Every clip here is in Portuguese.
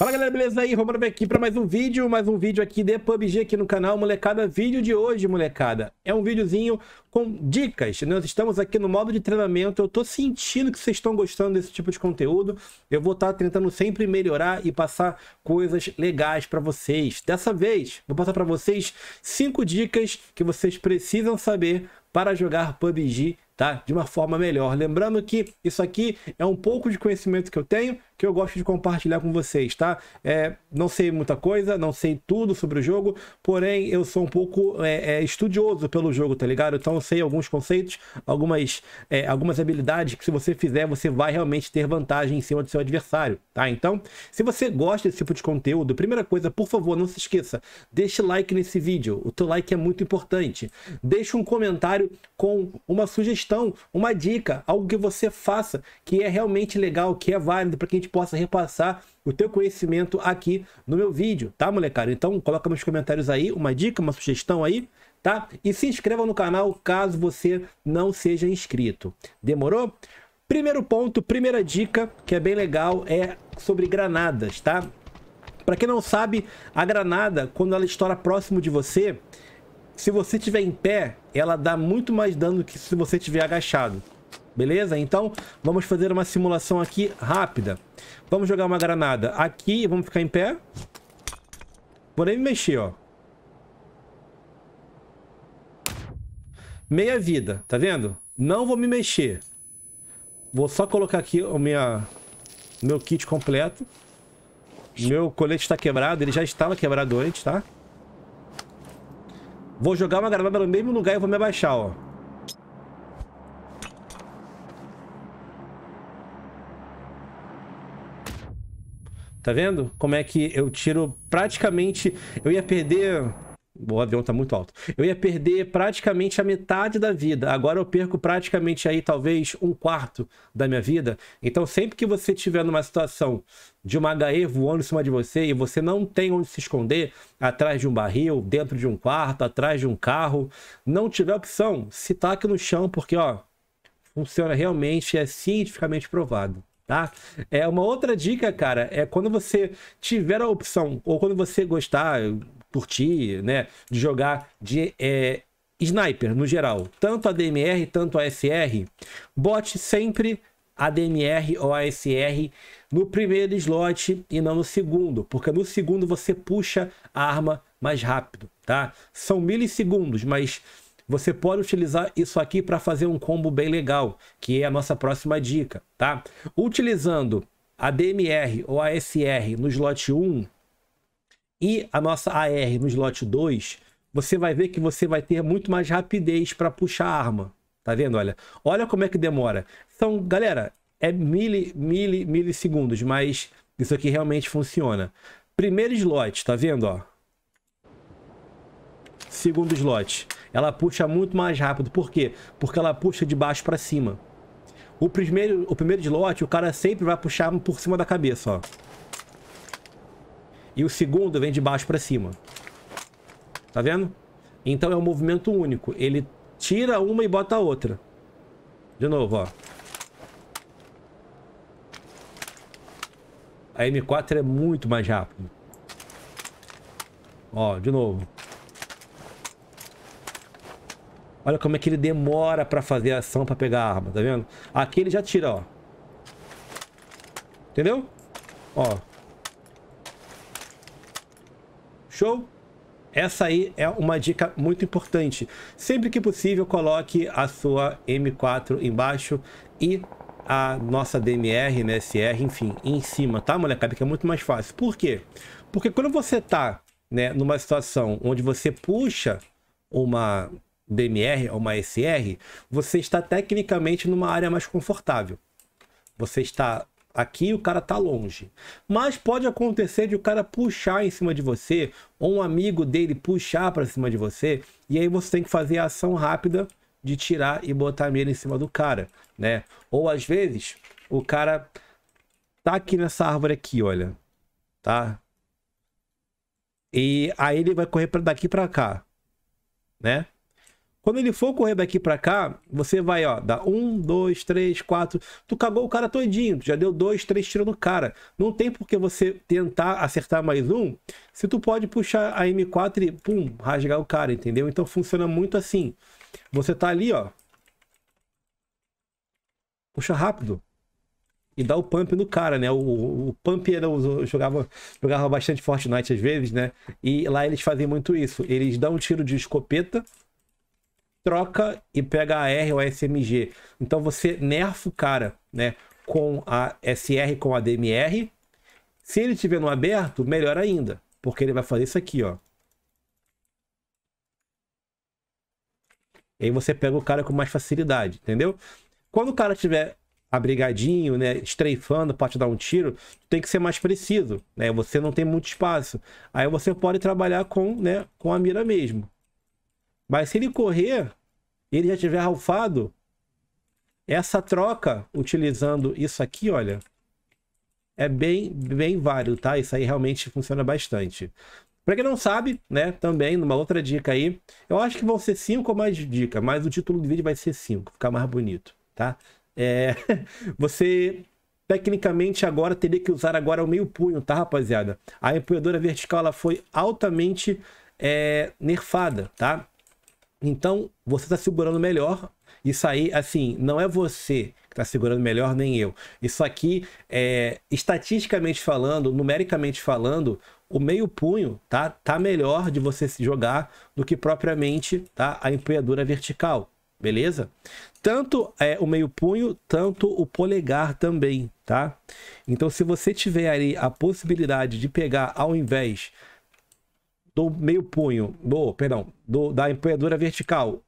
Fala galera, beleza aí? Romano aqui para mais um vídeo, mais um vídeo aqui de PUBG aqui no canal, molecada. Vídeo de hoje, molecada, é um videozinho com dicas. Né? Nós estamos aqui no modo de treinamento, eu tô sentindo que vocês estão gostando desse tipo de conteúdo. Eu vou estar tá tentando sempre melhorar e passar coisas legais para vocês. Dessa vez, vou passar para vocês cinco dicas que vocês precisam saber para jogar PUBG Tá? De uma forma melhor. Lembrando que isso aqui é um pouco de conhecimento que eu tenho, que eu gosto de compartilhar com vocês, tá? É, não sei muita coisa, não sei tudo sobre o jogo, porém eu sou um pouco é, é, estudioso pelo jogo, tá ligado? Então eu sei alguns conceitos, algumas, é, algumas habilidades que se você fizer, você vai realmente ter vantagem em cima do seu adversário, tá? Então, se você gosta desse tipo de conteúdo, primeira coisa, por favor, não se esqueça, deixe like nesse vídeo, o teu like é muito importante. Deixe um comentário com uma sugestão, uma dica, algo que você faça que é realmente legal, que é válido para que a gente possa repassar o teu conhecimento aqui no meu vídeo, tá, molecada? Então, coloca nos comentários aí uma dica, uma sugestão aí, tá? E se inscreva no canal caso você não seja inscrito. Demorou? Primeiro ponto, primeira dica que é bem legal é sobre granadas, tá? Para quem não sabe, a granada, quando ela estoura próximo de você, se você estiver em pé, ela dá muito mais dano que se você estiver agachado. Beleza? Então, vamos fazer uma simulação aqui rápida. Vamos jogar uma granada aqui e vamos ficar em pé. Vou nem me mexer, ó. Meia vida, tá vendo? Não vou me mexer. Vou só colocar aqui o minha, meu kit completo. Meu colete está quebrado, ele já estava quebrado antes, tá? Vou jogar uma granada no mesmo lugar e vou me abaixar, ó. Tá vendo? Como é que eu tiro praticamente... Eu ia perder... O avião tá muito alto. Eu ia perder praticamente a metade da vida. Agora eu perco praticamente aí talvez um quarto da minha vida. Então sempre que você estiver numa situação de uma HE voando em cima de você e você não tem onde se esconder, atrás de um barril, dentro de um quarto, atrás de um carro, não tiver opção, se taque no chão porque ó, funciona realmente, é cientificamente provado tá? É uma outra dica, cara, é quando você tiver a opção ou quando você gostar, curtir, né, de jogar de é, sniper no geral, tanto a DMR, tanto a SR, bote sempre a DMR ou a SR no primeiro slot e não no segundo, porque no segundo você puxa a arma mais rápido, tá? São milissegundos, mas você pode utilizar isso aqui para fazer um combo bem legal, que é a nossa próxima dica, tá? Utilizando a DMR ou a SR no slot 1 e a nossa AR no slot 2, você vai ver que você vai ter muito mais rapidez para puxar a arma. Tá vendo? Olha, olha como é que demora. São, então, galera, é mili, mili, milissegundos, mas isso aqui realmente funciona. Primeiro slot, tá vendo? Ó, segundo slot. Ela puxa muito mais rápido. Por quê? Porque ela puxa de baixo para cima. O primeiro, o primeiro slot, o cara sempre vai puxar por cima da cabeça, ó. E o segundo vem de baixo para cima. Tá vendo? Então é um movimento único. Ele tira uma e bota a outra. De novo, ó. A M4 é muito mais rápido. Ó, de novo. Olha como é que ele demora para fazer a ação para pegar a arma, tá vendo? Aqui ele já tira, ó. Entendeu? Ó. Show? Essa aí é uma dica muito importante. Sempre que possível, coloque a sua M4 embaixo e a nossa DMR, MSR, né, enfim, em cima, tá, molecada? Que é muito mais fácil. Por quê? Porque quando você tá né, numa situação onde você puxa uma DMR ou é uma SR, você está tecnicamente numa área mais confortável. Você está aqui e o cara está longe. Mas pode acontecer de o cara puxar em cima de você, ou um amigo dele puxar para cima de você, e aí você tem que fazer a ação rápida de tirar e botar a mira em cima do cara, né? Ou às vezes o cara tá aqui nessa árvore aqui, olha, tá? E aí ele vai correr para daqui para cá, né? Quando ele for correr daqui para cá, você vai, ó, dá um, dois, três, quatro. Tu cagou o cara todinho, tu já deu dois, três tiros no cara. Não tem por que você tentar acertar mais um, se tu pode puxar a M4 e, pum, rasgar o cara, entendeu? Então funciona muito assim. Você tá ali, ó. Puxa rápido. E dá o pump no cara, né? O, o, o pump era, eu jogava, jogava bastante Fortnite às vezes, né? E lá eles fazem muito isso. Eles dão um tiro de escopeta troca e pega a R ou a SMG. Então você nerfa o cara, né? Com a SR com a DMR. Se ele estiver no aberto, melhor ainda. Porque ele vai fazer isso aqui, ó. E aí você pega o cara com mais facilidade, entendeu? Quando o cara tiver abrigadinho, né, estreifando para te dar um tiro, tem que ser mais preciso, né? Você não tem muito espaço. Aí você pode trabalhar com, né, com a mira mesmo, mas se ele correr ele já tiver ralfado, essa troca utilizando isso aqui, olha, é bem, bem válido, tá? Isso aí realmente funciona bastante. Para quem não sabe, né, também, numa outra dica aí, eu acho que vão ser cinco ou mais dicas, mas o título do vídeo vai ser cinco, ficar mais bonito, tá? É, você tecnicamente agora teria que usar agora o meio punho, tá, rapaziada? A empunhadora vertical ela foi altamente é, nerfada, tá? Então, você está segurando melhor. Isso aí, assim, não é você que está segurando melhor, nem eu. Isso aqui, é, estatisticamente falando, numericamente falando, o meio punho tá, tá melhor de você se jogar do que propriamente tá, a empunhadura vertical, beleza? Tanto é, o meio punho, tanto o polegar também, tá? Então, se você tiver ali a possibilidade de pegar ao invés do meio punho, do, perdão, do, da empunhadura vertical,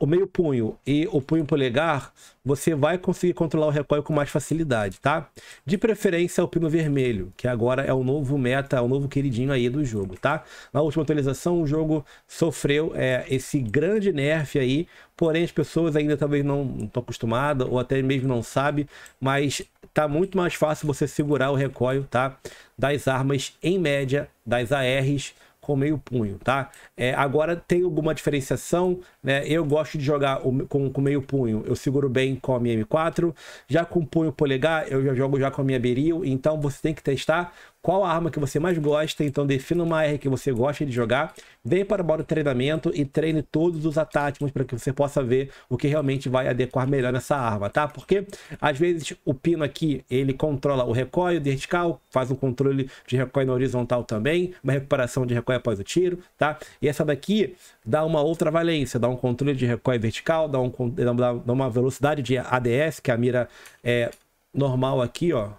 o meio punho e o punho polegar, você vai conseguir controlar o recoil com mais facilidade, tá? De preferência o pino vermelho, que agora é o novo meta, o novo queridinho aí do jogo, tá? Na última atualização o jogo sofreu é, esse grande nerf aí, porém as pessoas ainda talvez não estão acostumadas ou até mesmo não sabem, mas tá muito mais fácil você segurar o recoil, tá? Das armas em média, das ARs, com meio punho, tá? É, agora tem alguma diferenciação, né? Eu gosto de jogar com, com meio punho, eu seguro bem com a minha M4, já com punho polegar, eu já jogo já com a minha beril, então você tem que testar qual a arma que você mais gosta, então defina uma R que você gosta de jogar, vem para o treinamento e treine todos os atáticos para que você possa ver o que realmente vai adequar melhor nessa arma, tá? Porque às vezes o pino aqui, ele controla o recoil vertical, faz um controle de recoil na horizontal também, uma recuperação de recoil após o tiro, tá? E essa daqui dá uma outra valência, dá um controle de recoil vertical, dá, um, dá uma velocidade de ADS, que é a mira é normal aqui, ó,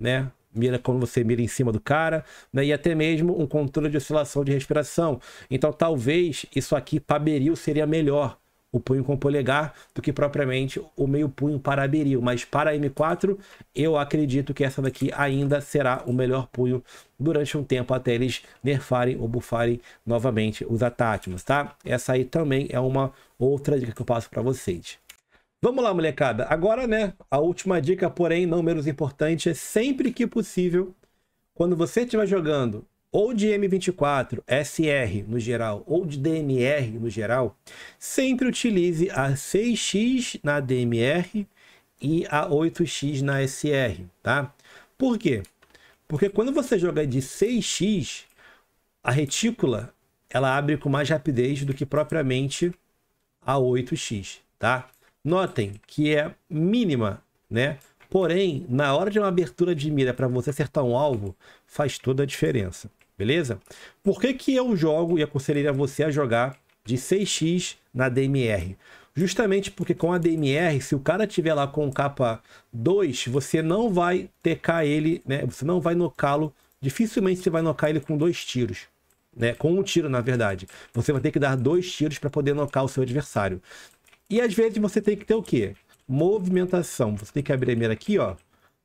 né? mira quando você mira em cima do cara, né? e até mesmo um controle de oscilação de respiração. Então, talvez isso aqui, para beril seria melhor o punho com o polegar do que propriamente o meio punho para beril. Mas para M4, eu acredito que essa daqui ainda será o melhor punho durante um tempo até eles nerfarem ou bufarem novamente os attachments, tá? Essa aí também é uma outra dica que eu passo para vocês. Vamos lá, molecada. Agora, né? A última dica, porém, não menos importante, é sempre que possível, quando você estiver jogando ou de M24, SR no geral, ou de DMR no geral, sempre utilize a 6X na DMR e a 8X na SR, tá? Por quê? Porque quando você joga de 6X, a retícula ela abre com mais rapidez do que propriamente a 8X, tá? Notem que é mínima, né? Porém, na hora de uma abertura de mira para você acertar um alvo, faz toda a diferença, beleza? Por que, que eu jogo e aconselharia você a jogar de 6x na DMR? Justamente porque com a DMR, se o cara tiver lá com capa 2, você não vai tecar ele, né? Você não vai nocá-lo, dificilmente você vai nocar ele com dois tiros. Né, com um tiro, na verdade. Você vai ter que dar dois tiros para poder nocar o seu adversário. E às vezes você tem que ter o quê? Movimentação. Você tem que abrir a mira aqui, ó.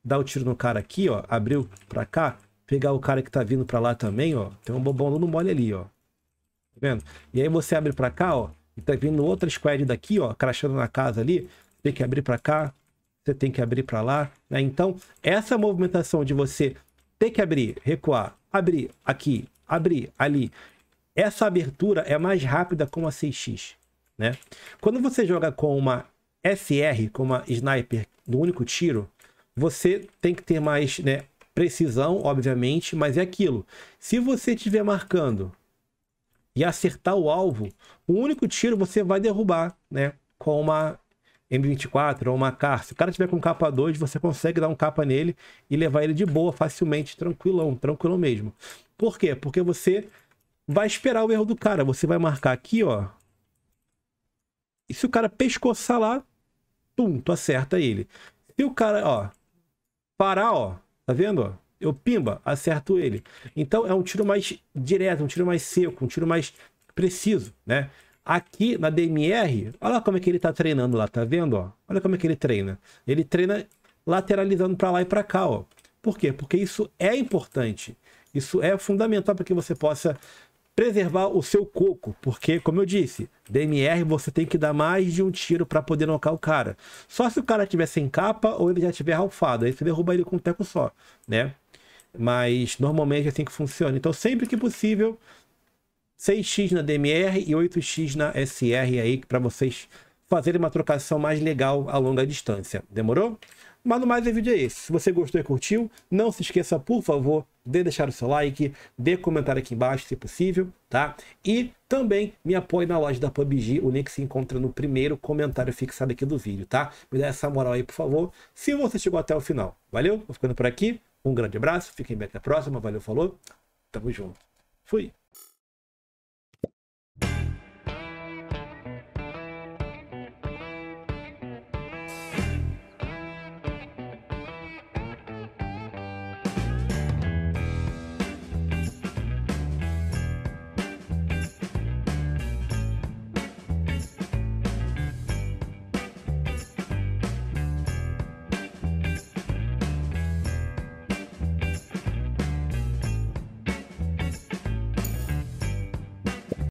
Dar o um tiro no cara aqui, ó. Abriu pra cá. Pegar o cara que tá vindo pra lá também, ó. Tem um bobão no mole ali, ó. Tá vendo? E aí você abre pra cá, ó. E tá vindo outra squad daqui, ó. Crachando na casa ali. Tem que abrir pra cá. Você tem que abrir pra lá. Né? Então, essa movimentação de você ter que abrir, recuar, abrir aqui, abrir ali. Essa abertura é mais rápida com a 6x né? Quando você joga com uma SR, com uma sniper do único tiro, você tem que ter mais, né, precisão, obviamente, mas é aquilo. Se você estiver marcando e acertar o alvo, o único tiro você vai derrubar, né, com uma M24 ou uma CAR. Se o cara tiver com capa 2, você consegue dar um capa nele e levar ele de boa, facilmente, tranquilão, tranquilo mesmo. Por quê? Porque você vai esperar o erro do cara. Você vai marcar aqui, ó, e se o cara pescoçar lá, tum, tu acerta ele. Se o cara, ó, parar, ó, tá vendo, ó? Eu pimba, acerto ele. Então é um tiro mais direto, um tiro mais seco, um tiro mais preciso, né? Aqui na DMR, olha como é que ele tá treinando lá, tá vendo, ó? Olha como é que ele treina. Ele treina lateralizando para lá e para cá, ó. Por quê? Porque isso é importante. Isso é fundamental para que você possa preservar o seu coco, porque, como eu disse, DMR você tem que dar mais de um tiro para poder nocar o cara. Só se o cara tiver sem capa ou ele já tiver ralfado, aí você derruba ele com um teco só, né? Mas normalmente é assim que funciona. Então, sempre que possível, 6x na DMR e 8x na SR aí, para vocês fazerem uma trocação mais legal a longa distância. Demorou? Mas no mais, o vídeo é esse. Se você gostou e curtiu, não se esqueça, por favor, de deixar o seu like, de comentar aqui embaixo se possível, tá? E também me apoie na loja da PUBG, o link se encontra no primeiro comentário fixado aqui do vídeo, tá? Me dá essa moral aí, por favor, se você chegou até o final. Valeu? Vou ficando por aqui, um grande abraço, fiquem bem até a próxima, valeu, falou, tamo junto, fui!